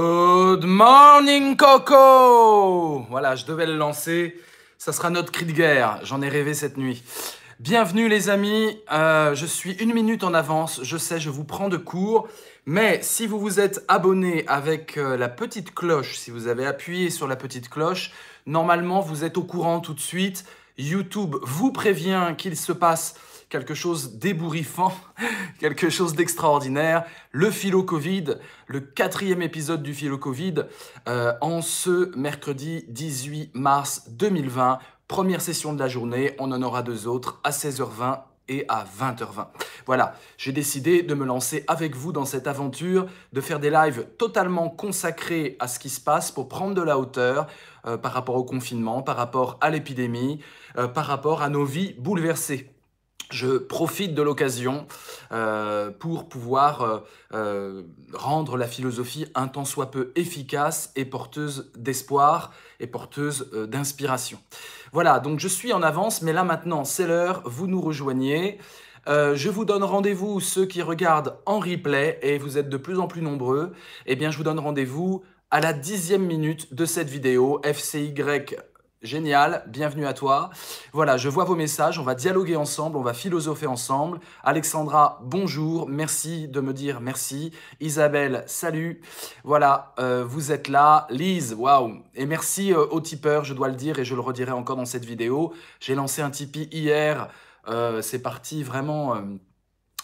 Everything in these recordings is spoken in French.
Good morning Coco Voilà, je devais le lancer. Ça sera notre cri de guerre. J'en ai rêvé cette nuit. Bienvenue les amis. Euh, je suis une minute en avance. Je sais, je vous prends de court. Mais si vous vous êtes abonné avec euh, la petite cloche, si vous avez appuyé sur la petite cloche, normalement vous êtes au courant tout de suite. YouTube vous prévient qu'il se passe quelque chose d'ébouriffant, quelque chose d'extraordinaire, le Philo Covid, le quatrième épisode du Philo Covid, euh, en ce mercredi 18 mars 2020, première session de la journée, on en aura deux autres à 16h20 et à 20h20. Voilà, j'ai décidé de me lancer avec vous dans cette aventure, de faire des lives totalement consacrés à ce qui se passe pour prendre de la hauteur euh, par rapport au confinement, par rapport à l'épidémie, euh, par rapport à nos vies bouleversées je profite de l'occasion euh, pour pouvoir euh, euh, rendre la philosophie un tant soit peu efficace et porteuse d'espoir et porteuse d'inspiration. Voilà, donc je suis en avance, mais là maintenant c'est l'heure, vous nous rejoignez. je vous donne rendez-vous, ceux qui regardent en replay, et vous êtes de plus en plus nombreux, eh bien je vous donne rendez-vous à la dixième minute de cette vidéo, FCY Génial, bienvenue à toi. Voilà, je vois vos messages, on va dialoguer ensemble, on va philosopher ensemble. Alexandra, bonjour, merci de me dire merci. Isabelle, salut. Voilà, euh, vous êtes là. Lise, waouh. Et merci euh, au aux je dois le dire et je le redirai encore dans cette vidéo. J'ai lancé un Tipeee hier, euh, c'est parti vraiment...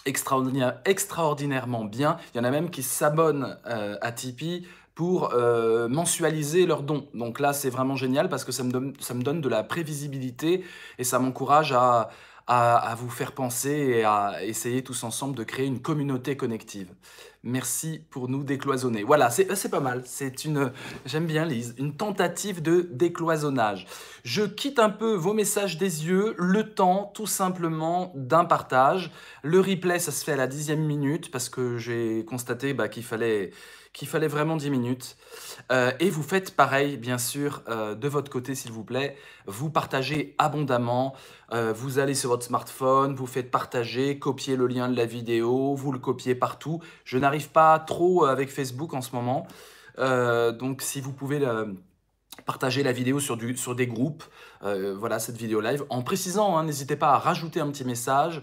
extraordinairement bien. Il y en a même qui s'abonnent à Tipeee pour euh, mensualiser leurs dons. Donc là, c'est vraiment génial parce que ça me, donne, ça me donne de la prévisibilité et ça m'encourage à, à, vous faire penser et à essayer tous ensemble de créer une communauté connective. Merci pour nous décloisonner. Voilà, euh, c'est pas mal. C'est une, j'aime bien Lise, une tentative de décloisonnage. Je quitte un peu vos messages des yeux, le temps tout simplement d'un partage. Le replay, ça se fait à la dixième minute parce que j'ai constaté bah, qu'il fallait qu'il fallait vraiment 10 minutes. Euh, et vous faites pareil, bien sûr, euh, de votre côté, s'il vous plaît. Vous partagez abondamment. Euh, vous allez sur votre smartphone, vous faites partager, copier le lien de la vidéo, vous le copiez partout. Je n'arrive pas trop avec Facebook en ce moment. donc, si vous pouvez... le partagez la vidéo sur, du, sur des groupes, euh, voilà cette vidéo live, en précisant, hein, n'hésitez pas à rajouter un petit message.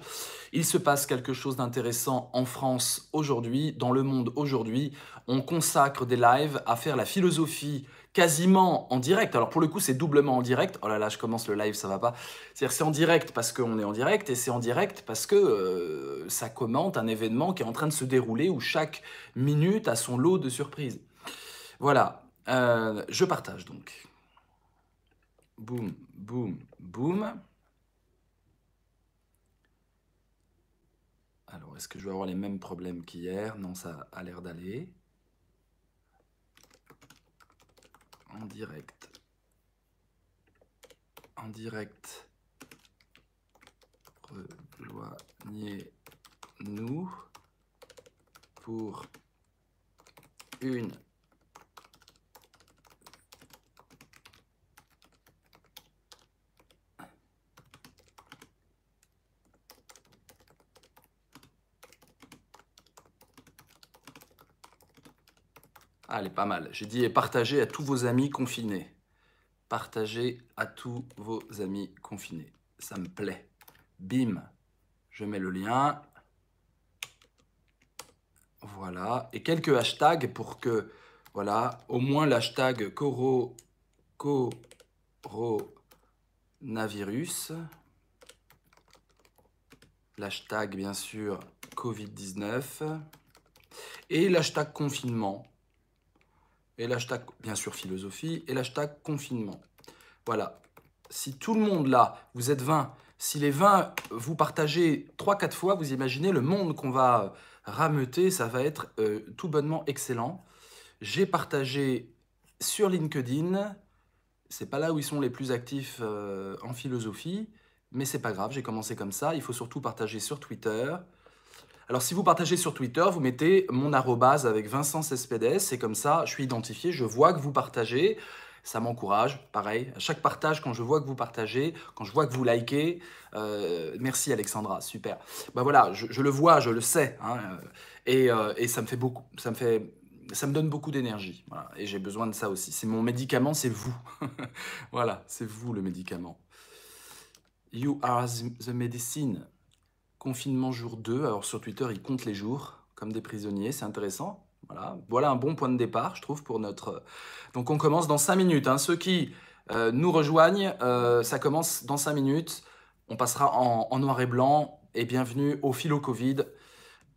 Il se passe quelque chose d'intéressant en France aujourd'hui, dans le monde aujourd'hui. On consacre des lives à faire la philosophie quasiment en direct. Alors pour le coup, c'est doublement en direct. Oh là là, je commence le live, ça va pas. C'est-à-dire c'est en direct parce qu'on est en direct et c'est en direct parce que euh, ça commente un événement qui est en train de se dérouler où chaque minute a son lot de surprises. Voilà, euh, je partage donc. Boum, boum, boum. Alors, est-ce que je vais avoir les mêmes problèmes qu'hier Non, ça a l'air d'aller. En direct. En direct. Rejoignez-nous pour une Allez, est pas mal. J'ai dit et partagez à tous vos amis confinés. Partagez à tous vos amis confinés. Ça me plaît. Bim. Je mets le lien. Voilà. Et quelques hashtags pour que, voilà, au moins l'hashtag coro, coronavirus. L'hashtag, bien sûr, Covid-19. Et l'hashtag confinement et l'hashtag, bien sûr, philosophie, et l'hashtag confinement. Voilà. Si tout le monde là, vous êtes 20, si les 20 vous partagez 3-4 fois, vous imaginez le monde qu'on va euh, rameuter, ça va être euh, tout bonnement excellent. J'ai partagé sur LinkedIn, c'est pas là où ils sont les plus actifs euh, en philosophie, mais c'est pas grave, j'ai commencé comme ça. Il faut surtout partager sur Twitter, alors si vous partagez sur Twitter, vous mettez mon arrobase avec Vincent Cespedes C'est comme ça, je suis identifié, je vois que vous partagez. Ça m'encourage, pareil. À chaque partage, quand je vois que vous partagez, quand je vois que vous likez, euh, merci Alexandra, super. Bah voilà, je, le vois, je le sais, hein, euh, euh, et, ça me fait beaucoup, ça me ça me donne beaucoup d'énergie. Et j'ai besoin de ça aussi. C'est mon médicament, c'est vous. voilà, c'est vous le médicament. You are the medicine. Confinement jour 2. Alors sur Twitter, ils comptent les jours comme des prisonniers. C'est intéressant. Voilà. voilà un bon point de départ, je trouve, pour notre. Donc on commence dans 5 minutes. Hein. Ceux qui euh, nous rejoignent, euh, ça commence dans 5 minutes. On passera en, en noir et blanc. Et bienvenue au Philo Covid.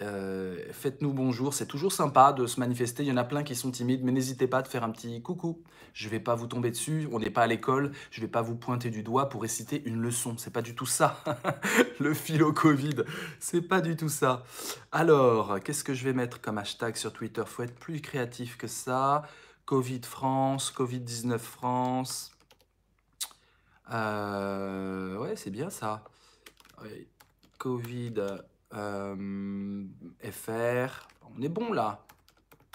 Euh, faites-nous bonjour, c'est toujours sympa de se manifester, il y en a plein qui sont timides, mais n'hésitez pas à faire un petit coucou. Je vais pas vous tomber dessus, on n'est pas à l'école, je ne vais pas vous pointer du doigt pour réciter une leçon, c'est pas du tout ça. Le philo Covid, c'est pas du tout ça. Alors, qu'est-ce que je vais mettre comme hashtag sur Twitter Faut être plus créatif que ça. Covid France, Covid-19 France. Euh, ouais, c'est bien ça. Covid euh, FR, on est bon là.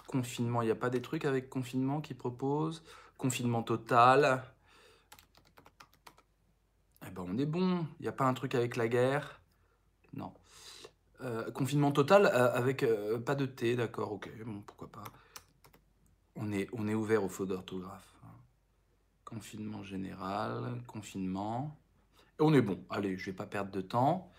Confinement, il n'y a pas des trucs avec confinement qui proposent. Confinement total. Eh ben on est bon. Il n'y a pas un truc avec la guerre. Non. Euh, confinement total euh, avec pas de thé, d'accord, ok, bon, pourquoi pas. On est, on est ouvert aux faux d'orthographe. Hein. Confinement général, confinement. on est bon. Allez, je vais pas perdre de temps.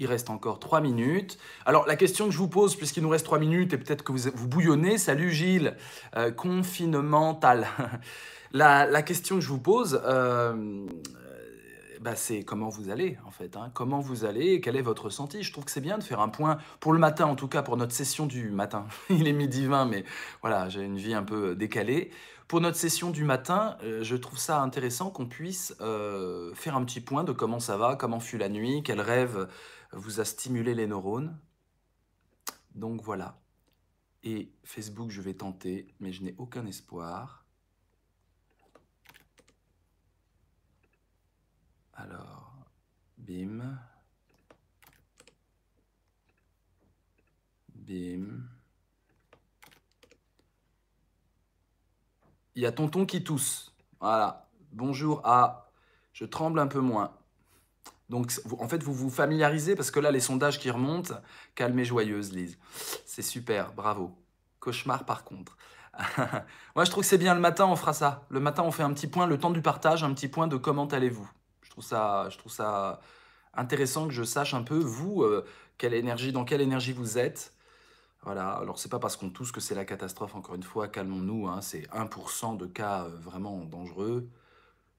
Il reste encore 3 minutes. Alors, la question que je vous pose, puisqu'il nous reste 3 minutes et peut-être que vous, vous bouillonnez, salut Gilles, euh, confinemental. la, question que je vous pose, euh, euh, bah, c'est comment vous allez en fait, hein. comment vous allez, quel est votre ressenti. Je trouve que c'est bien de faire un point pour le matin, en tout cas pour notre session du matin. Il est midi 20, mais voilà, j'ai une vie un peu décalée. Pour notre session du matin, je trouve ça intéressant qu'on puisse faire un petit point de comment ça va, comment fut la nuit, quels rêves vous a stimulé les neurones. Donc voilà. Et Facebook, je vais tenter, mais je n'ai aucun espoir. Alors, bim. Bim. Il y a tonton qui tousse. Voilà. Bonjour à... Ah, je tremble un peu moins. Donc, en fait, vous vous familiarisez parce que là, les sondages qui remontent, calme et joyeuse, Lise. C'est super, bravo. Cauchemar, par contre. Moi, je trouve que c'est bien. Le matin, on fera ça. Le matin, on fait un petit point, le temps du partage, un petit point de comment allez-vous. Je trouve ça, je trouve ça intéressant que je sache un peu vous, euh, quelle énergie, dans quelle énergie vous êtes. Voilà. Alors, c'est pas parce qu'on tous que c'est la catastrophe. Encore une fois, calmons-nous. Hein. C'est 1% de cas euh, vraiment dangereux.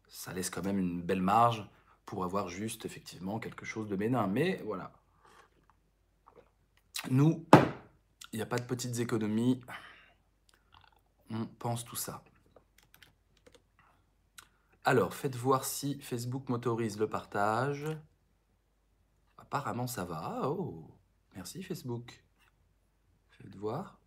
Ça laisse quand même une belle marge pour avoir juste effectivement quelque chose de bénin. Mais voilà. Nous, il n'y a pas de petites économies. On pense tout ça. Alors, faites voir si Facebook m'autorise le partage. Apparemment, ça va. Oh, merci Facebook. Faites voir.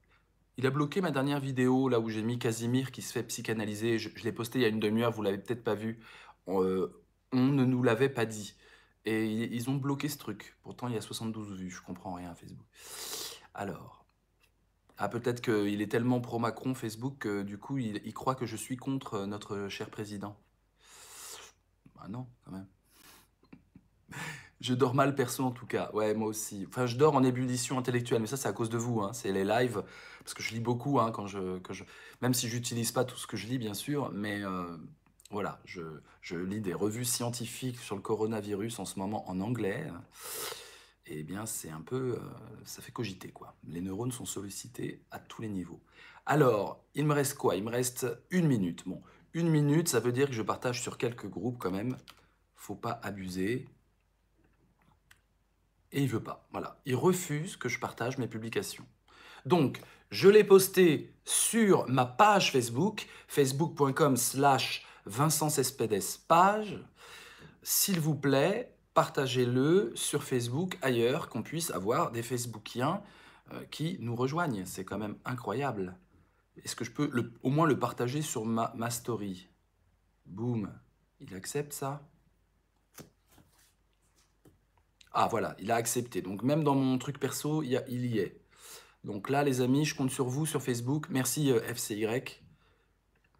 Il a bloqué ma dernière vidéo, là où j'ai mis Casimir qui se fait psychanalyser. Je, l'ai posté il y a une demi-heure, vous l'avez peut-être pas vu. Euh, on ne nous l'avait pas dit. Et ils ont bloqué ce truc. Pourtant, il y a 72 vues, je comprends rien à Facebook. Alors. Ah, peut-être qu'il est tellement pro-Macron, Facebook, que du coup, il, croit que je suis contre euh, notre cher président. Bah non, quand même. Je dors mal perso en tout cas. Ouais, moi aussi. Enfin, je dors en ébullition intellectuelle, mais ça, c'est à cause de vous. Hein. C'est les lives, parce que je lis beaucoup hein, quand, je, que je. Même si j'utilise pas tout ce que je lis, bien sûr, mais. Euh, voilà, je, lis des revues scientifiques sur le coronavirus en ce moment en anglais. Eh bien, c'est un peu. Euh, ça fait cogiter, quoi. Les neurones sont sollicités à tous les niveaux. Alors, il me reste quoi Il me reste une minute. Bon, une minute, ça veut dire que je partage sur quelques groupes quand même. Faut pas abuser. Et il veut pas. Voilà. Il refuse que je partage mes publications. Donc, je l'ai posté sur ma page Facebook, facebook.com slash Vincent Cespedes page. S'il vous plaît, partagez-le sur Facebook, ailleurs, qu'on puisse avoir des Facebookiens euh, qui nous rejoignent. C'est quand même incroyable. Est-ce que je peux au moins le partager sur ma, story Boum, il accepte ça Ah voilà, il a accepté. Donc même dans mon truc perso, il y, est. Donc là, les amis, je compte sur vous sur Facebook. Merci euh, FCY.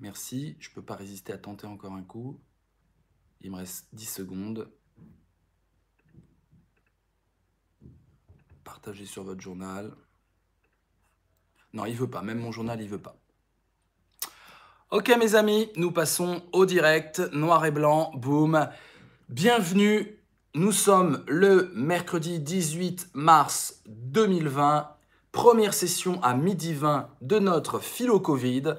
Merci, je ne peux pas résister à tenter encore un coup. Il me reste 10 secondes. Partagez sur votre journal. Non, il veut pas. Même mon journal, il veut pas. Ok, mes amis, nous passons au direct. Noir et blanc, boum. Bienvenue. Nous sommes le mercredi 18 mars 2020. Première session à midi 20 de notre philo Covid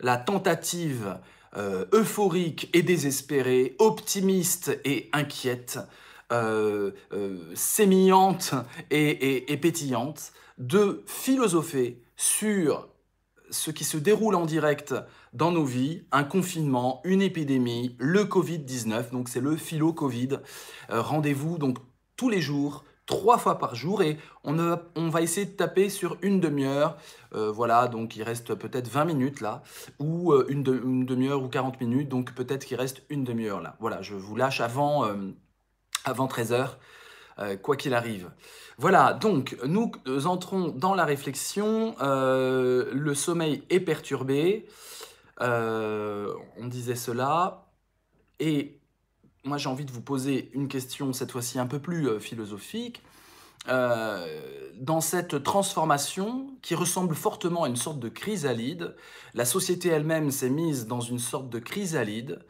la tentative euh, euphorique et désespérée, optimiste et inquiète, euh, euh, sémillante et, pétillante, de philosopher sur ce qui se déroule en direct dans nos vies, un confinement, une épidémie, le Covid-19, donc c'est le philo-Covid. Rendez-vous donc tous les jours trois fois par jour et on, va essayer de taper sur une demi-heure. Euh, voilà, donc il reste peut-être 20 minutes là, ou euh, une, demi-heure ou 40 minutes, donc peut-être qu'il reste une demi-heure là. Voilà, je vous lâche avant, euh, avant 13h. quoi qu'il arrive. Voilà, donc nous entrons dans la réflexion. le sommeil est perturbé. on disait cela. Et moi j'ai envie de vous poser une question cette fois-ci un peu plus euh, philosophique. Euh, dans cette transformation qui ressemble fortement à une sorte de chrysalide, la société elle-même s'est mise dans une sorte de chrysalide,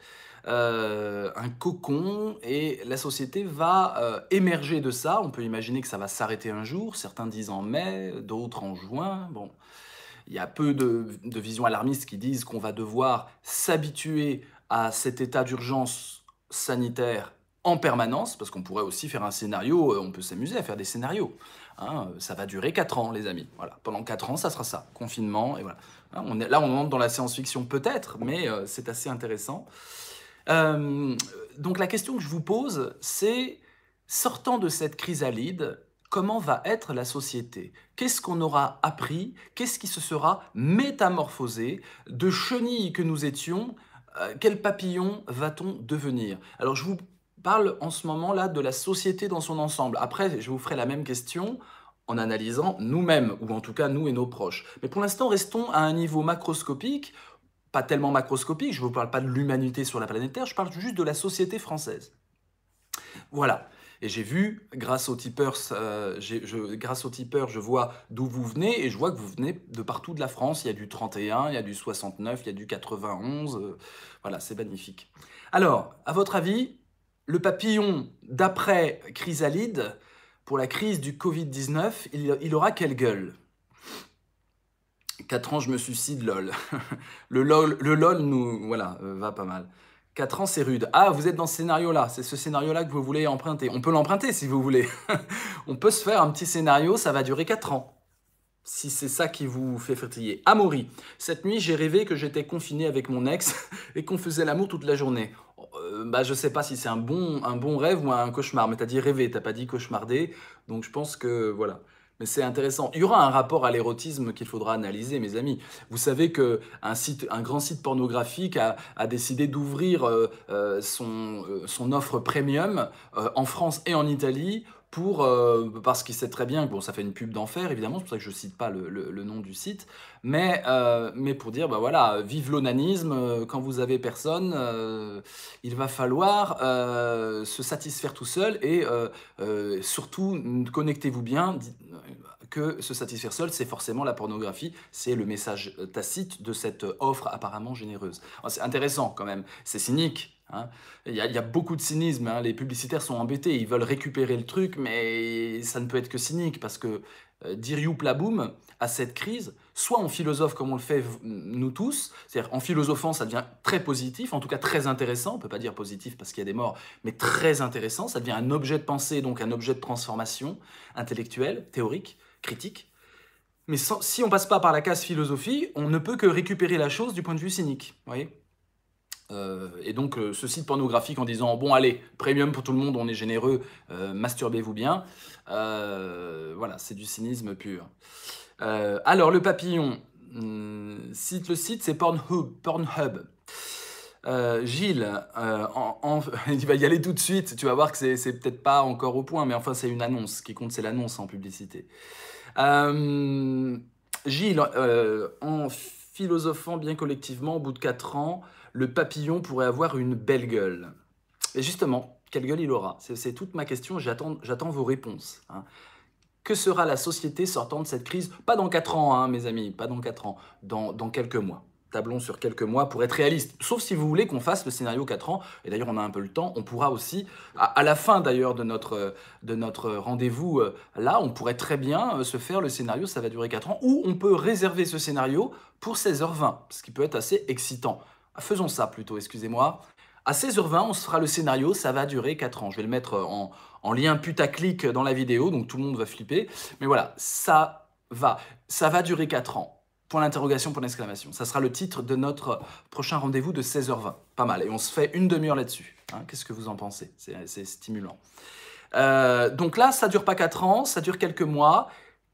euh, un cocon, et la société va émerger de ça. On peut imaginer que ça va s'arrêter un jour, certains disent en mai, d'autres en juin. Bon. Il y a peu de, de visions alarmistes qui disent qu'on va devoir s'habituer à cet état d'urgence sanitaire en permanence, parce qu'on pourrait aussi faire un scénario, euh, on peut s'amuser à faire des scénarios. Hein, euh, ça va durer 4 ans, les amis. Voilà. Pendant 4 ans, ça sera ça. Confinement, et voilà. Hein, on est, là, on entre dans la science-fiction peut-être, mais euh, c'est assez intéressant. donc la question que je vous pose, c'est, sortant de cette chrysalide, comment va être la société Qu'est-ce qu'on aura appris Qu'est-ce qui se sera métamorphosé de chenilles que nous étions euh, quel papillon va-t-on devenir Alors je vous parle en ce moment là de la société dans son ensemble. Après, je vous ferai la même question en analysant nous-mêmes, ou en tout cas nous et nos proches. Mais pour l'instant, restons à un niveau macroscopique, pas tellement macroscopique, je ne vous parle pas de l'humanité sur la planète Terre, je parle juste de la société française. Voilà. Et j'ai vu, grâce aux tipeurs, euh, je, grâce aux je vois d'où vous venez et je vois que vous venez de partout de la France. Il y a du 31, il y a du 69, il y a du 91. Euh, voilà, c'est magnifique. Alors, à votre avis, le papillon d'après Chrysalide, pour la crise du Covid-19, il, aura quelle gueule 4 ans, je me suicide, lol. le lol, le LOL nous, voilà, euh, va pas mal. 4 ans, c'est rude. Ah, vous êtes dans ce scénario-là. C'est ce scénario-là que vous voulez emprunter. On peut l'emprunter si vous voulez. On peut se faire un petit scénario, ça va durer 4 ans. Si c'est ça qui vous fait frétiller. Amaury. Cette nuit, j'ai rêvé que j'étais confiné avec mon ex et qu'on faisait l'amour toute la journée. Euh, bah, je sais pas si c'est un bon, un bon rêve ou un cauchemar, mais as dit rêver, t'as pas dit cauchemarder. Donc je pense que voilà. Mais c'est intéressant. Il y aura un rapport à l'érotisme qu'il faudra analyser, mes amis. Vous savez que un, site, un grand site pornographique a, décidé d'ouvrir euh, euh, euh, son, offre premium en France et en Italie pour, parce qu'il sait très bien que bon, ça fait une pub d'enfer, évidemment, c'est pour ça que je cite pas le, nom du site, mais, mais pour dire, bah voilà, vive l'onanisme, quand vous avez personne, il va falloir se satisfaire tout seul et surtout, connectez-vous bien, que se satisfaire seul, c'est forcément la pornographie. C'est le message euh, tacite de cette euh, offre apparemment généreuse. C'est intéressant quand même. C'est cynique. Hein. Il, y a, beaucoup de cynisme. Hein. Les publicitaires sont embêtés. Ils veulent récupérer le truc, mais ça ne peut être que cynique parce que euh, dire you boum" à cette crise, soit on philosophe comme on le fait nous tous, c'est-à-dire en philosophant ça devient très positif, en tout cas très intéressant, on peut pas dire positif parce qu'il y a des morts, mais très intéressant, ça devient un objet de pensée, donc un objet de transformation intellectuelle, théorique, critique. Mais si on passe pas par la case philosophie, on ne peut que récupérer la chose du point de vue cynique. Voyez euh, et donc euh, ce site pornographique en disant bon allez premium pour tout le monde on est généreux euh, masturbez-vous bien voilà c'est du cynisme pur alors le papillon hmm, cite le site c'est Pornhub, Gilles, il va y aller tout de suite. Tu vas voir que c'est peut-être pas encore au point, mais enfin, c'est une annonce. Ce qui compte, c'est l'annonce en publicité. Euh, Gilles, euh, en philosophant bien collectivement, au bout de 4 ans, le papillon pourrait avoir une belle gueule. Et justement, quelle gueule il aura C'est toute ma question, j'attends vos réponses. Hein. Que sera la société sortant de cette crise Pas dans 4 ans, hein, mes amis, pas dans 4 ans, dans quelques mois tablons sur quelques mois pour être réaliste. Sauf si vous voulez qu'on fasse le scénario 4 ans, et d'ailleurs on a un peu le temps, on pourra aussi, à, la fin d'ailleurs de notre, euh, de notre euh, rendez-vous euh, là, on pourrait très bien se faire le scénario, ça va durer 4 ans, ou on peut réserver ce scénario pour 16h20, ce qui peut être assez excitant. Faisons ça plutôt, excusez-moi. À 16h20, on se fera le scénario, ça va durer 4 ans. Je vais le mettre en, en lien putaclic dans la vidéo, donc tout le monde va flipper. Mais voilà, ça va. Ça va durer 4 ans. Point d'interrogation, point d'exclamation. Ça sera le titre de notre prochain rendez-vous de 16h20. Pas mal. Et on se fait une demi-heure là-dessus. Hein. Qu'est-ce que vous en pensez C'est stimulant. Euh, donc là, ça dure pas 4 ans, ça dure quelques mois.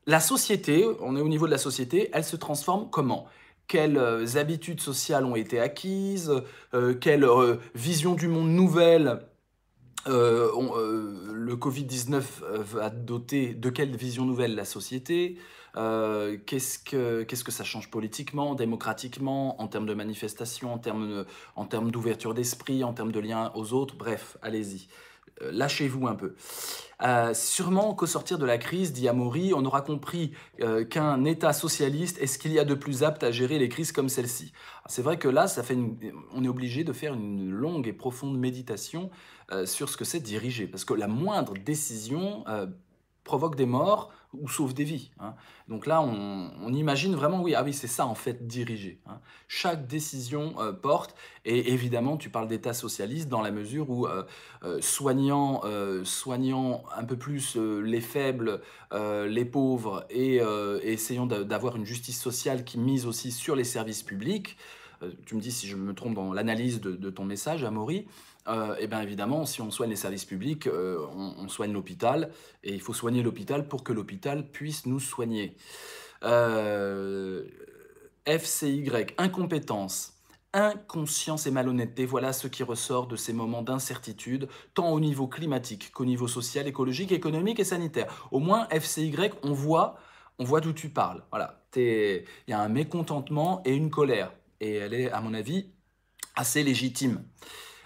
La société, on est au niveau de la société, elle se transforme comment Quelles euh, habitudes sociales ont été acquises euh, Quelle vision du monde nouvelle le Covid-19 va doter de quelle vision nouvelle la société euh, qu'est-ce que qu'est-ce que ça change politiquement, démocratiquement, en termes de manifestation, en termes en d'ouverture d'esprit, en termes de lien aux autres. Bref, allez-y. Euh, lâchez-vous un peu. Euh, sûrement qu'au sortir de la crise, dit Amaury, on aura compris qu'un État socialiste est ce qu'il y a de plus apte à gérer les crises comme celle-ci. C'est vrai que là, ça fait on est obligé de faire une longue et profonde méditation sur ce que c'est diriger, parce que la moindre décision provoque des morts ou sauve des vies. Hein. Donc là, on, imagine vraiment, oui, ah oui, c'est ça en fait, diriger. Hein. Chaque décision euh, porte, et évidemment, tu parles d'État socialiste dans la mesure où euh, euh, soignant, un peu plus les faibles, les pauvres, et, essayant d'avoir une justice sociale qui mise aussi sur les services publics, tu me dis si je me trompe dans l'analyse de, de, ton message, Amaury, euh, eh bien évidemment, si on soigne les services publics, euh, on, soigne l'hôpital, et il faut soigner l'hôpital pour que l'hôpital puisse nous soigner. Euh, FCY, incompétence. Inconscience et malhonnêteté, voilà ce qui ressort de ces moments d'incertitude, tant au niveau climatique qu'au niveau social, écologique, économique et sanitaire. Au moins, FCY, on voit, on voit d'où tu parles. Voilà, il y a un mécontentement et une colère, et elle est, à mon avis, assez légitime.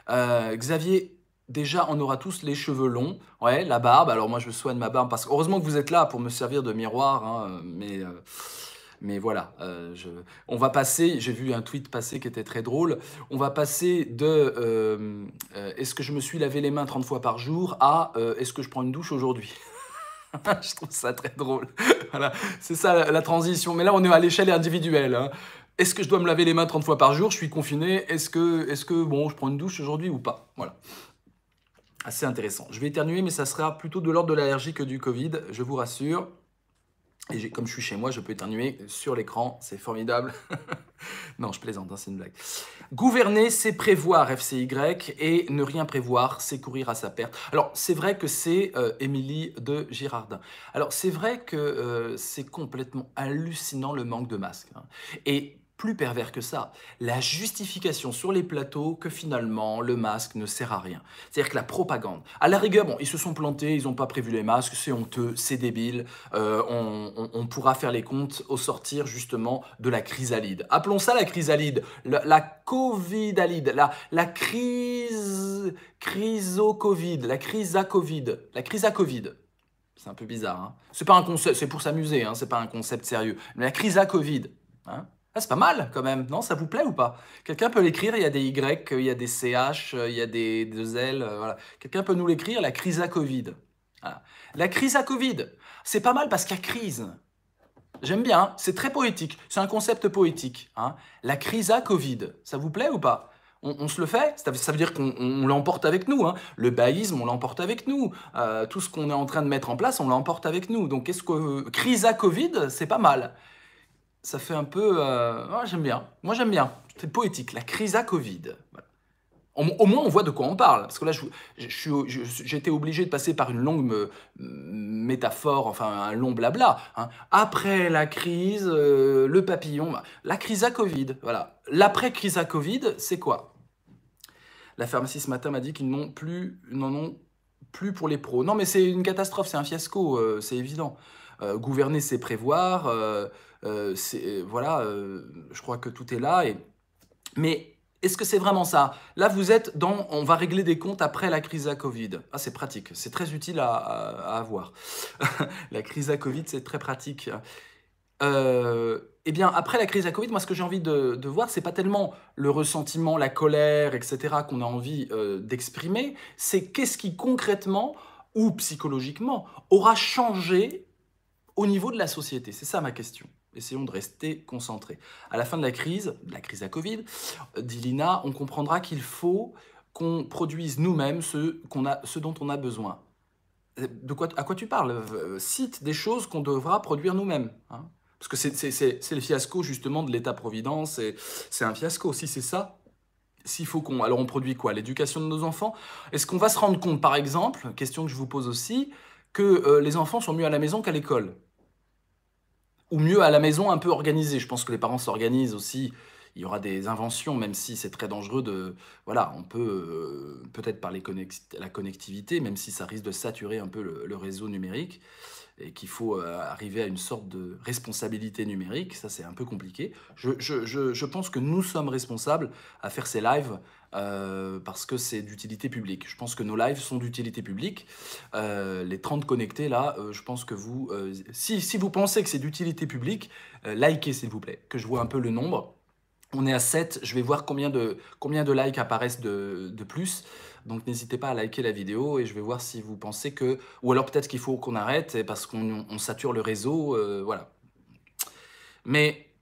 Euh, Xavier, déjà, on aura tous les cheveux longs, ouais, la barbe. Alors moi, je soigne ma barbe parce que heureusement que vous êtes là pour me servir de miroir, hein, mais. Euh, mais voilà, euh, on va passer, j'ai vu un tweet passer qui était très drôle, on va passer de est-ce que je me suis lavé les mains 30 fois par jour à est-ce que je prends une douche aujourd'hui Je trouve ça très drôle. c'est ça la, transition. Mais là, on est à l'échelle individuelle. Hein. Est-ce que je dois me laver les mains 30 fois par jour Je suis confiné. Est-ce que, est que, bon, je prends une douche aujourd'hui ou pas Voilà. Assez intéressant. Je vais éternuer, mais ça sera plutôt de l'ordre de l'allergie que du Covid, je vous rassure. Et comme je suis chez moi, je peux éternuer sur l'écran. C'est formidable. non, je plaisante, hein, c'est une blague. Gouverner, c'est prévoir FCY et ne rien prévoir, c'est courir à sa perte. Alors, c'est vrai que c'est euh, Émilie de Girardin. Alors, c'est vrai que euh, c'est complètement hallucinant le manque de masques. Hein. Et plus pervers que ça, la justification sur les plateaux que finalement le masque ne sert à rien. C'est-à-dire que la propagande, à la rigueur, bon, ils se sont plantés, ils n'ont pas prévu les masques, c'est honteux, c'est débile, euh, on, pourra faire les comptes au sortir justement de la chrysalide. Appelons ça la chrysalide, la, la covidalide, la, la crise, covid la crise la covid. C'est un peu bizarre. Hein. c'est pas un concept, c'est pour s'amuser, hein c'est pas un concept sérieux. Mais la crise à Covid, hein ah, c'est pas mal quand même, non Ça vous plaît ou pas Quelqu'un peut l'écrire, il y a des Y, il y a des CH, il y a des, z. L, euh, voilà. Quelqu'un peut nous l'écrire, la crise à Covid. La crise à Covid, c'est pas mal parce qu'il y a crise. J'aime bien, hein. c'est très poétique, c'est un concept poétique. Hein. la crise à Covid, ça vous plaît ou pas on, se le fait Ça veut dire qu'on l'emporte avec nous. Hein. Le baïsme, on l'emporte avec nous. Euh, tout ce qu'on est en train de mettre en place, on l'emporte avec nous. Donc, ce que euh, crise à Covid, c'est pas mal ça fait un peu. Euh, j'aime bien. Moi, j'aime bien. C'est poétique. La crise à Covid. au moins, on voit de quoi on parle. Parce que là, j'étais obligé de passer par une longue métaphore, enfin un long blabla. Hein. Après la crise, euh, le papillon, bah, la crise à Covid. Voilà. L'après-crise à Covid, c'est quoi La pharmacie ce matin m'a dit qu'ils n'en plus, ont plus pour les pros. Non, mais c'est une catastrophe, c'est un fiasco, euh, c'est évident. gouverner, c'est prévoir. Euh, euh, voilà, euh, je crois que tout est là. Mais est-ce que c'est vraiment ça Là, vous êtes dans on va régler des comptes après la crise à Covid. Ah, c'est pratique, c'est très utile à, avoir. la crise à Covid, c'est très pratique. eh bien, après la crise à Covid, moi, ce que j'ai envie de, voir, c'est pas tellement le ressentiment, la colère, etc., qu'on a envie d'exprimer, c'est qu'est-ce qui concrètement ou psychologiquement aura changé au niveau de la société. C'est ça ma question. Essayons de rester concentrés. À la fin de la crise, de la crise à Covid, euh, dit Lina, on comprendra qu'il faut qu'on produise nous-mêmes ce, qu'on ce dont on a besoin. Euh, de quoi, à quoi tu parles euh, Cite des choses qu'on devra produire nous-mêmes. Hein. Parce que c'est le fiasco justement de l'État-providence, c'est un fiasco. Si c'est ça, s'il faut qu'on... Alors on produit quoi L'éducation de nos enfants Est-ce qu'on va se rendre compte, par exemple, question que je vous pose aussi, que les enfants sont mieux à la maison qu'à l'école ou mieux à la maison un peu organisé. Je pense que les parents s'organisent aussi. Il y aura des inventions, même si c'est très dangereux de... Voilà, on peut euh, peut-être parler de la connectivité, même si ça risque de saturer un peu le réseau numérique et qu'il faut euh, arriver à une sorte de responsabilité numérique. Ça, c'est un peu compliqué. Je, je, je, pense que nous sommes responsables à faire ces lives euh, parce que c'est d'utilité publique. Je pense que nos lives sont d'utilité publique. Euh, les 30 connectés, là, je pense que vous... Si, si, vous pensez que c'est d'utilité publique, likez, s'il vous plaît, que je vois un peu le nombre. On est à 7, je vais voir combien de, combien de likes apparaissent de, de plus. Donc n'hésitez pas à liker la vidéo et je vais voir si vous pensez que... Ou alors peut-être qu'il faut qu'on arrête parce qu'on sature le réseau, euh, voilà. Mais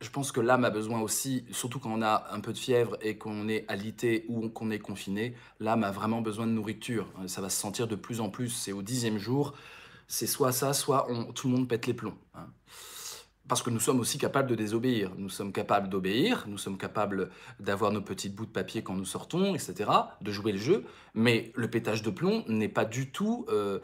je pense que l'âme a besoin aussi, surtout quand on a un peu de fièvre et qu'on est alité ou qu'on est confiné, l'âme a vraiment besoin de nourriture. Euh, ça va se sentir de plus en plus. C'est au dixième jour, c'est soit ça, soit on, tout le monde pète les plombs. Hein. Parce que nous sommes aussi capables de désobéir. Nous sommes capables d'obéir, nous sommes capables d'avoir nos petites bouts de papier quand nous sortons, etc., de jouer le jeu. Mais le pétage de plomb n'est pas, du tout, euh,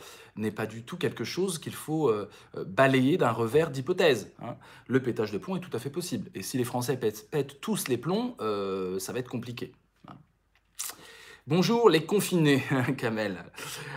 pas du tout quelque chose qu'il faut euh, balayer d'un revers d'hypothèse. Hein. Le pétage de plomb est tout à fait possible. Et si les Français pètent, tous les plombs, euh, ça va être compliqué. Bonjour les confinés, Kamel.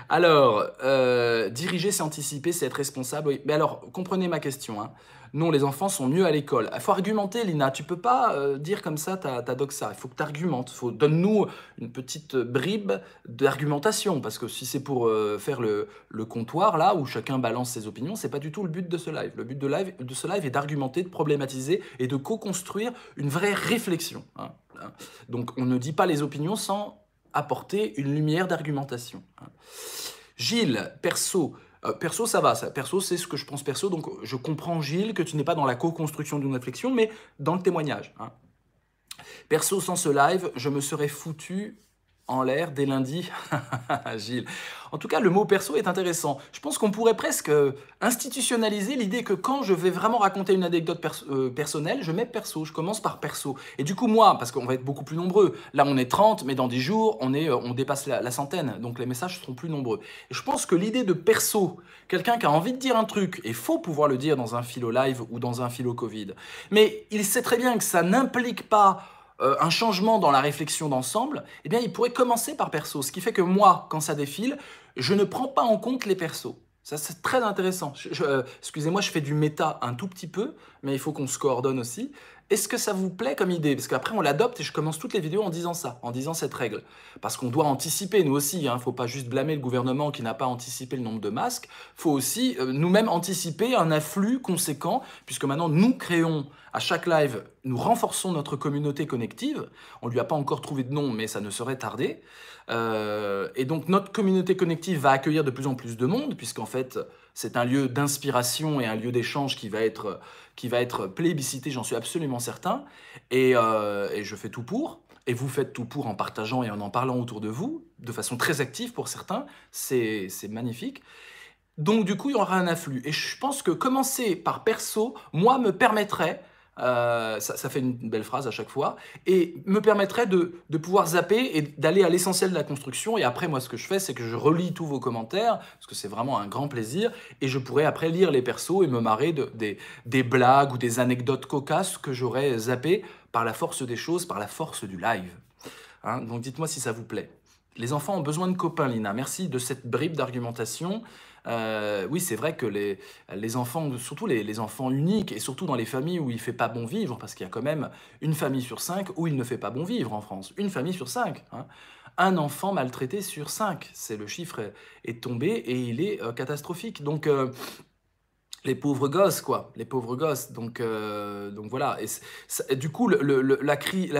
Alors, euh, diriger, c'est anticiper, c'est être responsable. Mais alors, comprenez ma question. Hein. Non, les enfants sont mieux à l'école. Il ah, faut argumenter, Lina. Tu peux pas euh, dire comme ça ta, doc ça. Il faut que tu argumentes. Donne-nous une petite bribe d'argumentation. Parce que si c'est pour euh, faire le, comptoir, là, où chacun balance ses opinions, c'est pas du tout le but de ce live. Le but de, ce live est d'argumenter, de problématiser et de co-construire une vraie réflexion. Hein. Donc, on ne dit pas les opinions sans apporter une lumière d'argumentation. Gilles, perso, euh, perso, ça va. Ça. Perso, c'est ce que je pense perso. Donc, je comprends, Gilles, que tu n'es pas dans la co-construction d'une réflexion, mais dans le témoignage. Hein. Perso, sans ce live, je me serais foutu en l'air dès lundi Gilles. En tout cas, le mot perso est intéressant. Je pense qu'on pourrait presque euh, institutionnaliser l'idée que quand je vais vraiment raconter une anecdote euh, personnelle, je mets perso, je commence par perso. Et du coup, moi, parce qu'on va être beaucoup plus nombreux, là on est 30, mais dans 10 jours, on, est, euh, on dépasse la, centaine, donc les messages seront plus nombreux. Et je pense que l'idée de perso, quelqu'un qui a envie de dire un truc, et faut pouvoir le dire dans un philo live ou dans un philo Covid, mais il sait très bien que ça n'implique pas euh, un changement dans la réflexion d'ensemble, eh bien, il pourrait commencer par perso. Ce qui fait que moi, quand ça défile, je ne prends pas en compte les persos. Ça, c'est très intéressant. Euh, excusez-moi, je fais du méta un tout petit peu, mais il faut qu'on se coordonne aussi. Est-ce que ça vous plaît comme idée Parce qu'après, on l'adopte et je commence toutes les vidéos en disant ça, en disant cette règle. Parce qu'on doit anticiper, nous aussi. Il hein. ne faut pas juste blâmer le gouvernement qui n'a pas anticipé le nombre de masques. Il faut aussi euh, nous-mêmes anticiper un afflux conséquent, puisque maintenant, nous créons à chaque live, nous renforçons notre communauté connective. On ne lui a pas encore trouvé de nom, mais ça ne serait tarder. Euh, et donc notre communauté connective va accueillir de plus en plus de monde, puisqu'en fait, c'est un lieu d'inspiration et un lieu d'échange qui va être, qui va être plébiscité, j'en suis absolument certain. Et, euh, et, je fais tout pour. Et vous faites tout pour en partageant et en en parlant autour de vous, de façon très active pour certains. C'est magnifique. Donc du coup, il y aura un afflux. Et je pense que commencer par perso, moi, me permettrait euh, ça, fait une belle phrase à chaque fois, et me permettrait de, pouvoir zapper et d'aller à l'essentiel de la construction. Et après, moi, ce que je fais, c'est que je relis tous vos commentaires, parce que c'est vraiment un grand plaisir, et je pourrais après lire les persos et me marrer des, blagues ou des anecdotes cocasses que j'aurais zappées par la force des choses, par la force du live. Hein, donc dites-moi si ça vous plaît. Les enfants ont besoin de copains, Lina. Merci de cette bribe d'argumentation. Euh, oui, c'est vrai que les, enfants, surtout les, enfants uniques, et surtout dans les familles où il fait pas bon vivre, parce qu'il y a quand même une famille sur cinq où il ne fait pas bon vivre en France. Une famille sur cinq. Hein. Un enfant maltraité sur cinq. C'est le chiffre est, tombé et il est euh, catastrophique. Donc euh, les pauvres gosses, quoi, les pauvres gosses. Donc, donc voilà. Et du coup, la, la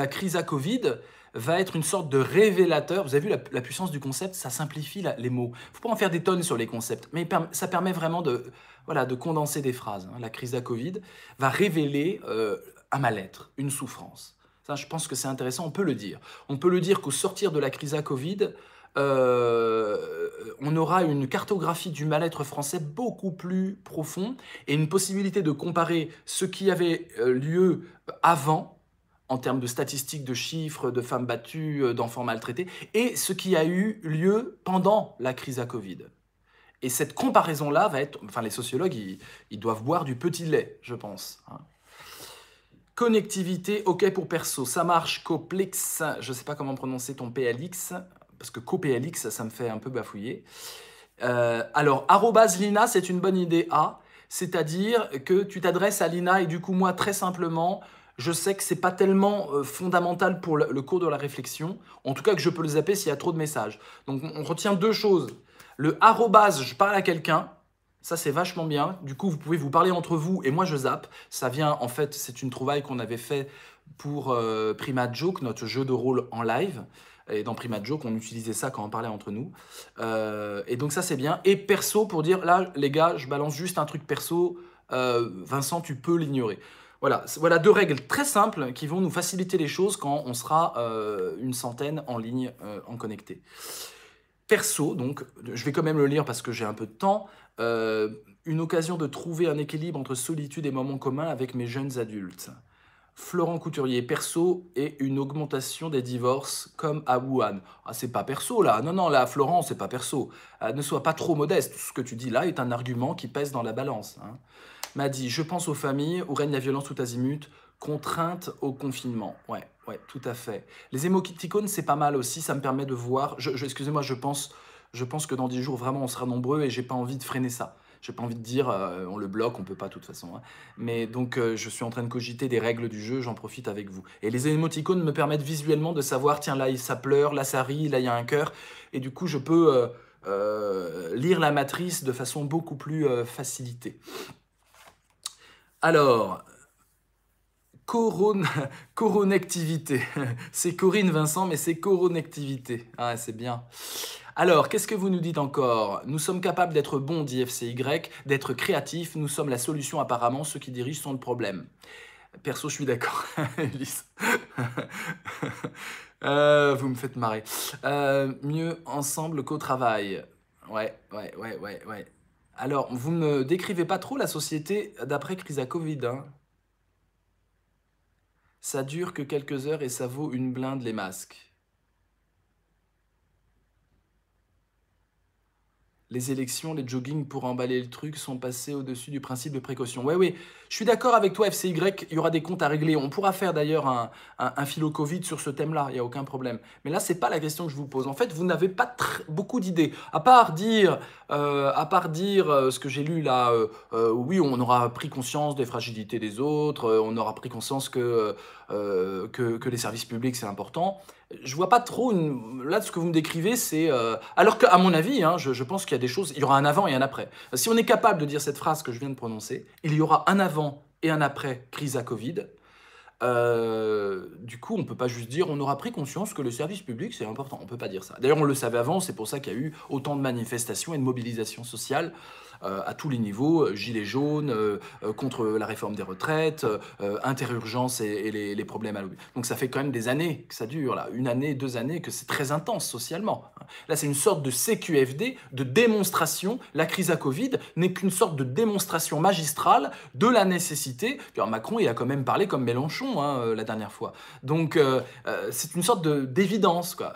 crise à Covid, va être une sorte de révélateur. Vous avez vu la, puissance du concept, ça simplifie les mots. Il faut pas en faire des tonnes sur les concepts, mais ça permet vraiment de, voilà, de condenser des phrases. Hein. La crise de la Covid va révéler euh, un mal-être, une souffrance. Ça, je pense que c'est intéressant, on peut le dire. On peut le dire qu'au sortir de la crise à Covid, euh, on aura une cartographie du mal-être français beaucoup plus profond et une possibilité de comparer ce qui avait euh, lieu avant en termes de statistiques, de chiffres, de femmes battues, euh, d'enfants maltraités, et ce qui a eu lieu pendant la crise à Covid. Et cette comparaison-là va être... Enfin, les sociologues, ils, doivent boire du petit lait, je pense. Hein. Connectivité, OK pour perso, ça marche, Coplex, je ne sais pas comment prononcer ton PLX, parce que CoPLX, ça, me fait un peu bafouiller. Euh, alors, Lina, c'est une bonne idée A, c'est-à-dire que tu t'adresses à Lina et du coup, moi, très simplement, je sais que c'est pas tellement euh, fondamental pour le cours de la réflexion. En tout cas, que je peux le zapper s'il y a trop de messages. Donc, on retient deux choses. Le je parle à quelqu'un. Ça, c'est vachement bien. Du coup, vous pouvez vous parler entre vous et moi, je zappe. Ça vient, en fait, c'est une trouvaille qu'on avait fait pour euh, Prima Joke, notre jeu de rôle en live. Et dans Prima Joke, on utilisait ça quand on parlait entre nous. Euh, et donc, ça, c'est bien. Et perso, pour dire, là, les gars, je balance juste un truc perso. Vincent, tu peux l'ignorer. Voilà, voilà deux règles très simples qui vont nous faciliter les choses quand on sera euh, une centaine en ligne euh, en connecté. Perso, donc, je vais quand même le lire parce que j'ai un peu de temps. Euh, une occasion de trouver un équilibre entre solitude et moments communs avec mes jeunes adultes. Florent Couturier, perso, et une augmentation des divorces comme à Wuhan. Ah, c'est pas perso là, non, non, là, Florent, c'est pas perso. Ah, ne sois pas trop modeste, ce que tu dis là est un argument qui pèse dans la balance. Hein m'a dit Je pense aux familles où règne la violence tout azimut, contrainte au confinement. Ouais, ouais, tout à fait. Les émoticônes, c'est pas mal aussi, ça me permet de voir. Je, Excusez-moi, je pense, je pense que dans 10 jours, vraiment, on sera nombreux et j'ai pas envie de freiner ça. J'ai pas envie de dire euh, on le bloque, on peut pas de toute façon. Hein. Mais donc euh, je suis en train de cogiter des règles du jeu, j'en profite avec vous. Et les émoticônes me permettent visuellement de savoir tiens là ça pleure, là ça rit, là il y a un cœur. Et du coup je peux euh, lire la matrice de façon beaucoup plus facilitée. Alors, corona C'est Corinne Vincent, mais c'est coronectivité. Ah, c'est bien. Alors, qu'est-ce que vous nous dites encore Nous sommes capables d'être bons, dit FCY, d'être créatifs, nous sommes la solution apparemment, ceux qui dirigent sont le problème. Perso, je suis d'accord, Elise. Euh, vous me faites marrer. Euh, mieux ensemble qu'au travail. Ouais, ouais, ouais, ouais, ouais. Alors, vous me décrivez pas trop la société d'après crise à Covid. Hein. Ça dure que quelques heures et ça vaut une blinde les masques. Les élections, les joggings pour emballer le truc sont passés au-dessus du principe de précaution. Ouais, oui. Je suis d'accord avec toi, FCY, il y aura des comptes à régler. On pourra faire d'ailleurs un, philo Covid sur ce thème-là, il n'y a aucun problème. Mais là, ce n'est pas la question que je vous pose. En fait, vous n'avez pas beaucoup d'idées. À part dire, euh, à part dire euh, ce que j'ai lu là, euh, oui, on aura pris conscience des fragilités des autres, on aura pris conscience que, que, les services publics, c'est important je vois pas trop une... là ce que vous me décrivez c'est alors qu'à mon avis hein, je, je, pense qu'il y a des choses il y aura un avant et un après si on est capable de dire cette phrase que je viens de prononcer il y aura un avant et un après crise à Covid. Euh, du coup, on ne peut pas juste dire on aura pris conscience que le service public, c'est important. On peut pas dire ça. D'ailleurs, on le savait avant, c'est pour ça qu'il y a eu autant de manifestations et de mobilisations sociales euh, à tous les niveaux, euh, gilets jaunes, euh, contre la réforme des retraites, interurgence et, les, problèmes à l'oubli. Donc ça fait quand même des années que ça dure, là, une année, deux années, que c'est très intense socialement. Là, c'est une sorte de CQFD, de démonstration. La crise à Covid n'est qu'une sorte de démonstration magistrale de la nécessité. Puis Macron, il a quand même parlé comme Mélenchon hein, la dernière fois. Donc c'est une sorte d'évidence, quoi.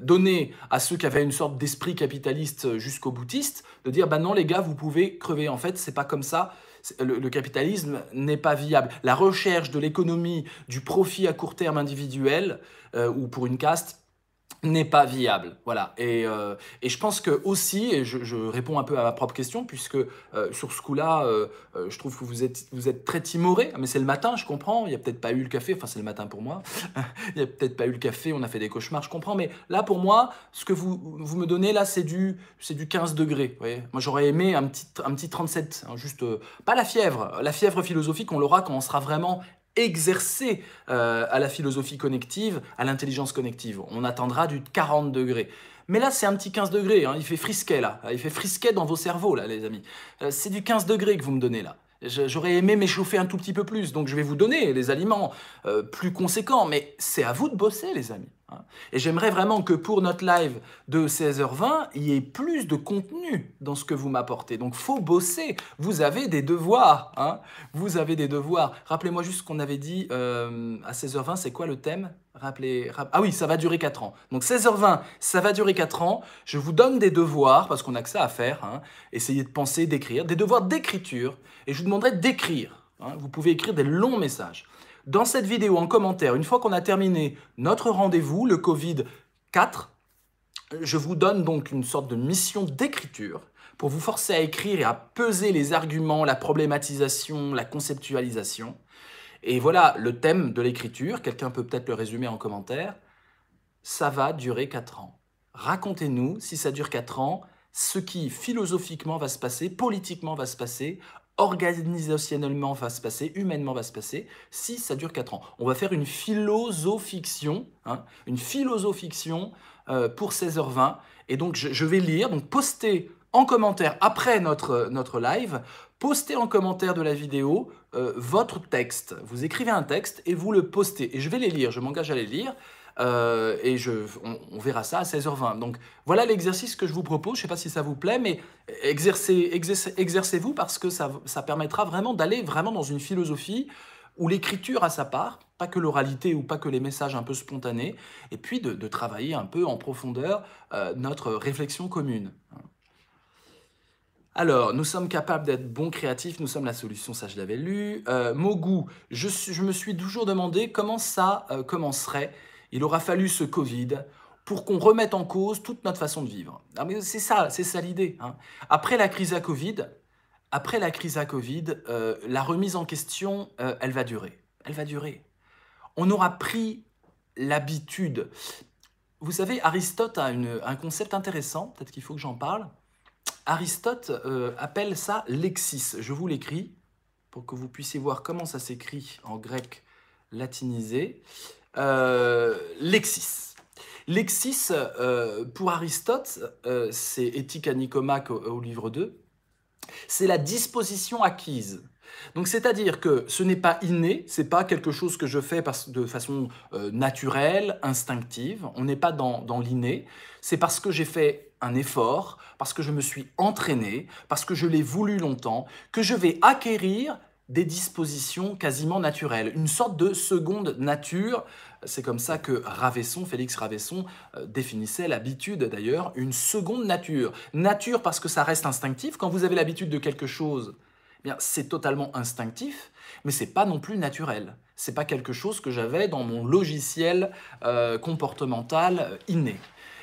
donnée à ceux qui avaient une sorte d'esprit capitaliste jusqu'au boutiste, de dire, bah non les gars, vous vous pouvez crever. En fait, c'est pas comme ça. Le, capitalisme n'est pas viable. La recherche de l'économie, du profit à court terme individuel euh, ou pour une caste n'est pas viable. Voilà. Euh, et, je pense que aussi, et je, réponds un peu à ma propre question, puisque euh, sur ce coup-là, euh, je trouve que vous êtes, vous êtes très timoré, ah, mais c'est le matin, je comprends, il n'y a peut-être pas eu le café, enfin c'est le matin pour moi, il n'y a peut-être pas eu le café, on a fait des cauchemars, je comprends, mais là pour moi, ce que vous, vous me donnez là, c'est du, c'est du 15 degrés. moi j'aurais aimé un petit, un petit 37, hein, juste, pas la fièvre, la fièvre philosophique, on l'aura quand on sera vraiment exercer euh, à la philosophie connective, à l'intelligence connective. On attendra du 40 degrés. Mais là, c'est un petit 15 degrés. Hein. Il fait frisquet, là. Il fait frisquet dans vos cerveaux, là, les amis. Euh, c'est du 15 degrés que vous me donnez, là. J'aurais aimé m'échauffer un tout petit peu plus, donc je vais vous donner les aliments euh, plus conséquents, mais c'est à vous de bosser, les amis. Et j'aimerais vraiment que pour notre live de 16h20, il y ait plus de contenu dans ce que vous m'apportez. Donc faut bosser. Vous avez des devoirs. Hein. vous avez des devoirs. Rappelez-moi juste ce qu'on avait dit euh, à 16h20. C'est quoi le thème Rappelez, Ah oui, ça va durer 4 ans. Donc 16h20, ça va durer 4 ans. Je vous donne des devoirs parce qu'on a que ça à faire. Hein Essayez de penser, d'écrire. Des devoirs d'écriture. Et je vous demanderai d'écrire. Hein. vous pouvez écrire des longs messages dans cette vidéo en commentaire, une fois qu'on a terminé notre rendez-vous, le Covid 4, je vous donne donc une sorte de mission d'écriture pour vous forcer à écrire et à peser les arguments, la problématisation, la conceptualisation. Et voilà le thème de l'écriture, quelqu'un peut peut-être le résumer en commentaire. Ça va durer 4 ans. Racontez-nous si ça dure 4 ans, ce qui philosophiquement va se passer, politiquement va se passer, organisationnellement va se passer, humainement va se passer, si ça dure 4 ans. On va faire une philosophiction, hein, une philosophiction euh, pour 16h20. Et donc, je, vais lire, donc poster en commentaire, après notre, euh, notre live, poster en commentaire de la vidéo euh, votre texte. Vous écrivez un texte et vous le postez. Et je vais les lire, je m'engage à les lire. Euh, et on, verra ça à 16h20. Donc voilà l'exercice que je vous propose. Je ne sais pas si ça vous plaît, mais exercez, exercez, vous parce que ça, permettra vraiment d'aller vraiment dans une philosophie où l'écriture a sa part, pas que l'oralité ou pas que les messages un peu spontanés, et puis de, travailler un peu en profondeur euh, notre réflexion commune. Alors, nous sommes capables d'être bons créatifs, nous sommes la solution, ça je l'avais lu. Euh, Mogu, je, me suis toujours demandé comment ça euh, commencerait il aura fallu ce Covid pour qu'on remette en cause toute notre façon de vivre. Ah, mais c'est ça, c'est ça l'idée. Hein. Après la crise à Covid, après la crise à Covid, euh, la remise en question, euh, elle va durer. Elle va durer. On aura pris l'habitude. Vous savez, Aristote a un concept intéressant, peut-être qu'il faut que j'en parle. Aristote euh, appelle ça lexis. Je vous l'écris pour que vous puissiez voir comment ça s'écrit en grec latinisé. Euh, Lexis. Lexis, euh, pour Aristote, euh, c'est Éthique à Nicomaque au, livre 2, c'est la disposition acquise. Donc c'est-à-dire que ce n'est pas inné, c'est pas quelque chose que je fais de façon naturelle, instinctive, on n'est pas dans l'inné, c'est parce que j'ai fait un effort, parce que je me suis entraîné, parce que je l'ai voulu longtemps, que je vais acquérir des dispositions quasiment naturelles, une sorte de seconde nature. C'est comme ça que Ravesson, Félix Ravesson, euh, définissait l'habitude d'ailleurs, une seconde nature. Nature parce que ça reste instinctif. Quand vous avez l'habitude de quelque chose, eh bien c'est totalement instinctif, mais c'est pas non plus naturel. C'est pas quelque chose que j'avais dans mon logiciel euh, comportemental euh, inné.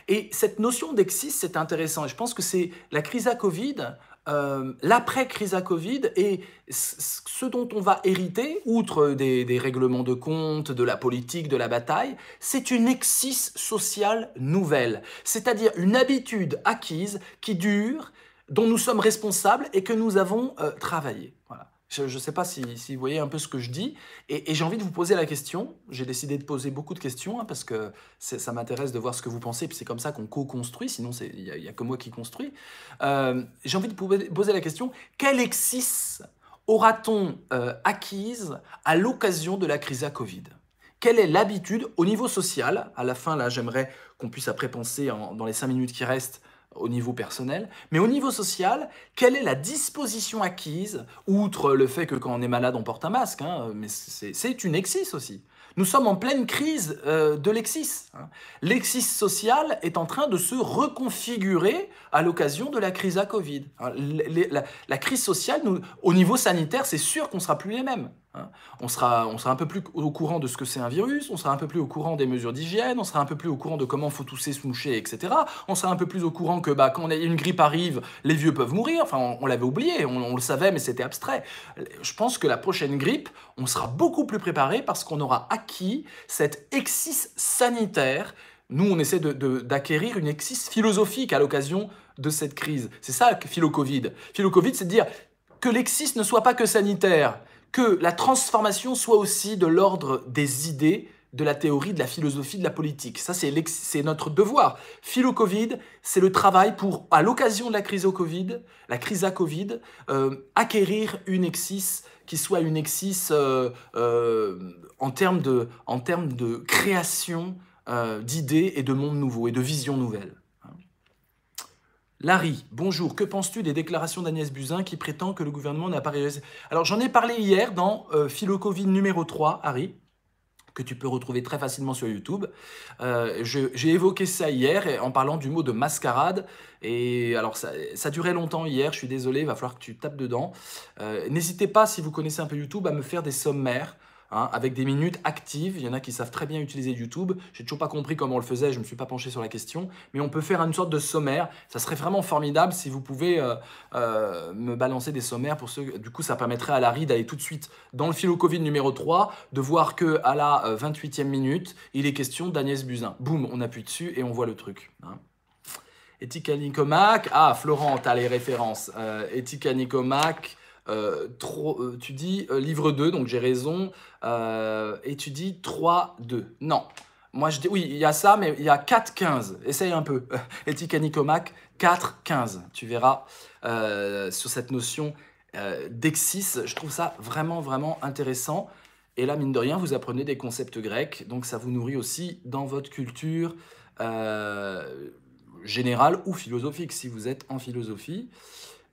Et cette notion d'exis, c'est intéressant. je pense que c'est la crise à Covid euh, l'après-crise à Covid et ce dont on va hériter, outre des, règlements de compte, de la politique, de la bataille, c'est une exis sociale nouvelle, c'est-à-dire une habitude acquise qui dure, dont nous sommes responsables et que nous avons euh, travaillé. Je ne sais pas si, vous voyez un peu ce que je dis. Et, j'ai envie de vous poser la question. J'ai décidé de poser beaucoup de questions hein, parce que ça m'intéresse de voir ce que vous pensez. Puis c'est comme ça qu'on co-construit. Sinon, il n'y a, que moi qui construis. Euh, j'ai envie de poser la question. quel exis aura-t-on euh, acquise à l'occasion de la crise à Covid Quelle est l'habitude au niveau social À la fin, là, j'aimerais qu'on puisse après penser dans les cinq minutes qui restent au niveau personnel, mais au niveau social, quelle est la disposition acquise, outre le fait que quand on est malade, on porte un masque, hein, mais c'est une exis aussi. Nous sommes en pleine crise euh, de l'exis. Hein. L'exis social est en train de se reconfigurer à l'occasion de la crise à Covid. Hein, la, crise sociale, au niveau sanitaire, c'est sûr qu'on sera plus les mêmes. Hein. On sera, un peu plus au courant de ce que c'est un virus, on sera un peu plus au courant des mesures d'hygiène, on sera un peu plus au courant de comment faut tousser, se moucher, etc. On sera un peu plus au courant que bah, quand une grippe arrive, les vieux peuvent mourir. Enfin, on, l'avait oublié, on, le savait, mais c'était abstrait. Je pense que la prochaine grippe, on sera beaucoup plus préparé parce qu'on aura acquis cette exis sanitaire. Nous, on essaie d'acquérir de, une exis philosophique à l'occasion de cette crise. C'est ça, philo-Covid. Philo-Covid, c'est dire que l'exis ne soit pas que sanitaire, que la transformation soit aussi de l'ordre des idées, de la théorie, de la philosophie, de la politique. Ça, c'est notre devoir. Philo Covid, c'est le travail pour, à l'occasion de la crise au Covid, la crise à Covid, euh, acquérir une exis qui soit une exis euh, euh, en, termes de, en de création d'idées et de monde nouveau et de visions nouvelles. Larry, bonjour. Que penses-tu des déclarations d'Agnès Buzyn qui prétend que le gouvernement n'a pas réalisé... Alors j'en ai parlé hier dans euh, PhiloCovid numéro 3, Harry, que tu peux retrouver très facilement sur YouTube. Euh, j'ai évoqué ça hier en parlant du mot de mascarade. Et alors ça, durait longtemps hier, je suis désolé, il va falloir que tu tapes dedans. Euh, n'hésitez pas, si vous connaissez un peu YouTube, à me faire des sommaires Hein, avec des minutes actives. Il y en a qui savent très bien utiliser YouTube. J'ai toujours pas compris comment on le faisait, je me suis pas penché sur la question. Mais on peut faire une sorte de sommaire. Ça serait vraiment formidable si vous pouvez euh, euh, me balancer des sommaires pour ceux. Du coup, ça permettrait à Larry d'aller tout de suite dans le philo Covid numéro 3, de voir que à la 28e euh, minute, il est question d'Agnès Buzyn. Boum, on appuie dessus et on voit le truc. Hein. à Nicomac, ah Florent, tu as les références. Euh, à Nicomac, euh, trop, euh, tu dis euh, livre 2, donc j'ai raison, et tu dis 3, 2. Non. Moi, je dis, oui, il y a ça, mais il y a 4, 15. Essaye un peu. nicomac, 4, 15. Tu verras sur cette notion d'exis. Je trouve ça vraiment, vraiment intéressant. Et là, mine de rien, vous apprenez des concepts grecs, donc ça vous nourrit aussi dans votre culture générale ou philosophique, si vous êtes en philosophie.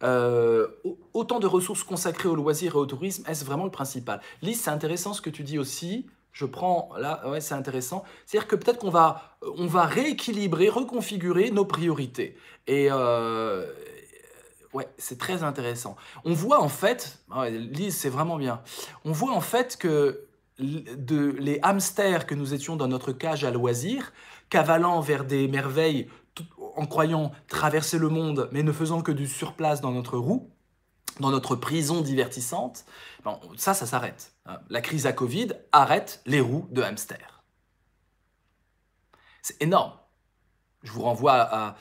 Euh, autant de ressources consacrées au loisir et au tourisme, est-ce vraiment le principal Lise, c'est intéressant ce que tu dis aussi. Je prends là, ouais, c'est intéressant. C'est-à-dire que peut-être qu'on va, euh, on va rééquilibrer, reconfigurer nos priorités. Et euh, ouais, c'est très intéressant. On voit en fait, Lise, c'est vraiment bien. On voit en fait que de, les hamsters que nous étions dans notre cage à loisirs, cavalant vers des merveilles en croyant traverser le monde, mais ne faisant que du surplace dans notre roue, dans notre prison divertissante, ben, ça, ça s'arrête. Hein. La crise à Covid arrête les roues de hamster. C'est énorme. Je vous renvoie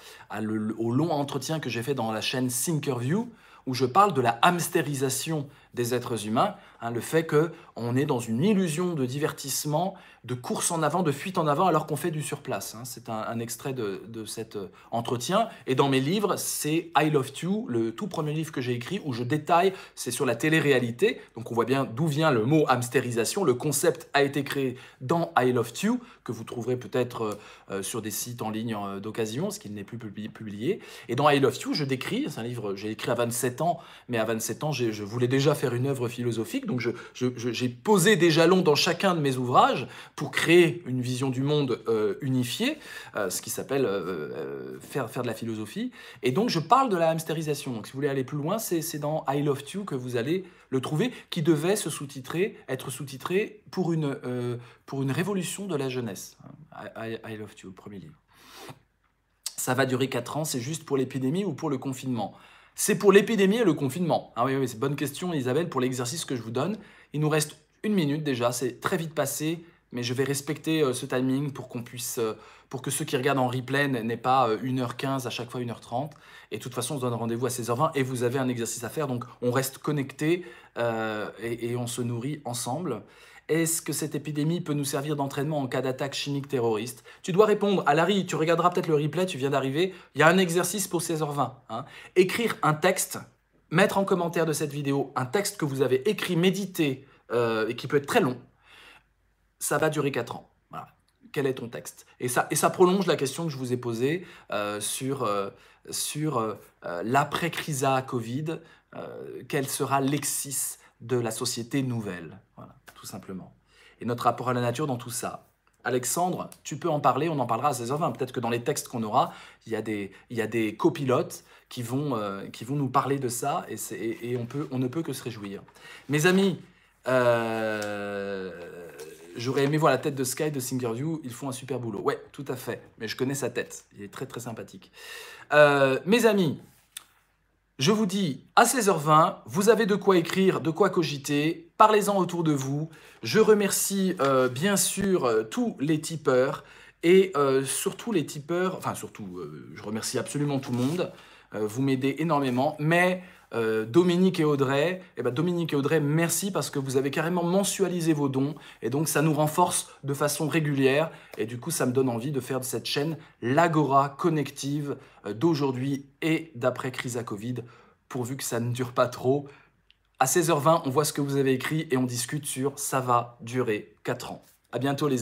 au long entretien que j'ai fait dans la chaîne Thinkerview, où je parle de la hamsterisation des êtres humains, Hein, le fait qu'on est dans une illusion de divertissement, de course en avant, de fuite en avant, alors qu'on fait du surplace. Hein. C'est un, extrait de, cet euh, entretien. Et dans mes livres, c'est I Love You, le tout premier livre que j'ai écrit, où je détaille, c'est sur la télé-réalité. Donc on voit bien d'où vient le mot hamstérisation ». Le concept a été créé dans I Love You, que vous trouverez peut-être euh, euh, sur des sites en ligne d'occasion, ce qui n'est plus publié. Et dans I Love You, je décris, c'est un livre que j'ai écrit à 27 ans, mais à 27 ans, je voulais déjà faire une œuvre philosophique. Donc j'ai posé des jalons dans chacun de mes ouvrages pour créer une vision du monde euh, unifiée, euh, ce qui s'appelle euh, faire, faire de la philosophie. Et donc je parle de la hamsterisation. Donc si vous voulez aller plus loin, c'est dans I Love You que vous allez le trouver, qui devait se sous-titrer, être sous-titré pour, une pour une révolution de la jeunesse. I, Love You, premier livre. Ça va durer 4 ans, c'est juste pour l'épidémie ou pour le confinement c'est pour l'épidémie et le confinement. Ah oui, oui, c'est bonne question, Isabelle, pour l'exercice que je vous donne. Il nous reste une minute déjà, c'est très vite passé, mais je vais respecter euh, ce timing pour qu'on puisse, euh, pour que ceux qui regardent en replay n'aient pas 1h15 euh, à chaque fois 1h30. Et de toute façon, on se donne rendez-vous à 16h20 et vous avez un exercice à faire, donc on reste connecté et, on se nourrit ensemble. Est-ce que cette épidémie peut nous servir d'entraînement en cas d'attaque chimique terroriste Tu dois répondre à Larry, tu regarderas peut-être le replay, tu viens d'arriver. Il y a un exercice pour 16h20. Hein. Écrire un texte, mettre en commentaire de cette vidéo un texte que vous avez écrit, médité, euh, et qui peut être très long. Ça va durer 4 ans. Quel est ton texte et ça, prolonge la question que je vous ai posée euh, sur, euh, sur euh, laprès à Covid. quel sera l'exis de la société nouvelle. Voilà, tout simplement. Et notre rapport à la nature dans tout ça. Alexandre, tu peux en parler, on en parlera à 16h20. Peut-être que dans les textes qu'on aura, il y a des, y des copilotes qui vont, euh, qui vont nous parler de ça et, et, on, peut, on ne peut que se réjouir. Mes amis, euh, j'aurais aimé voir la tête de Sky de Singer Singerview, ils font un super boulot. Ouais, tout à fait, mais je connais sa tête, il est très très sympathique. Euh, mes amis, je vous dis, à 16h20, vous avez de quoi écrire, de quoi cogiter, parlez-en autour de vous. Je remercie euh, bien sûr euh, tous les tipeurs et euh, surtout les tipeurs, enfin surtout, je remercie absolument tout le monde, vous m'aidez énormément, mais euh, Dominique et Audrey. Eh ben, Dominique et Audrey, merci parce que vous avez carrément mensualisé vos dons et donc ça nous renforce de façon régulière et du coup ça me donne envie de faire de cette chaîne l'agora connective euh, d'aujourd'hui et d'après crise à Covid pourvu que ça ne dure pas trop. À 16h20, on voit ce que vous avez écrit et on discute sur ça va durer 4 ans. À bientôt les amis.